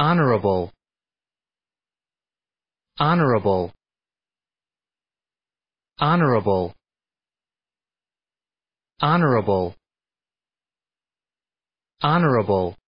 honorable honorable honorable honorable honorable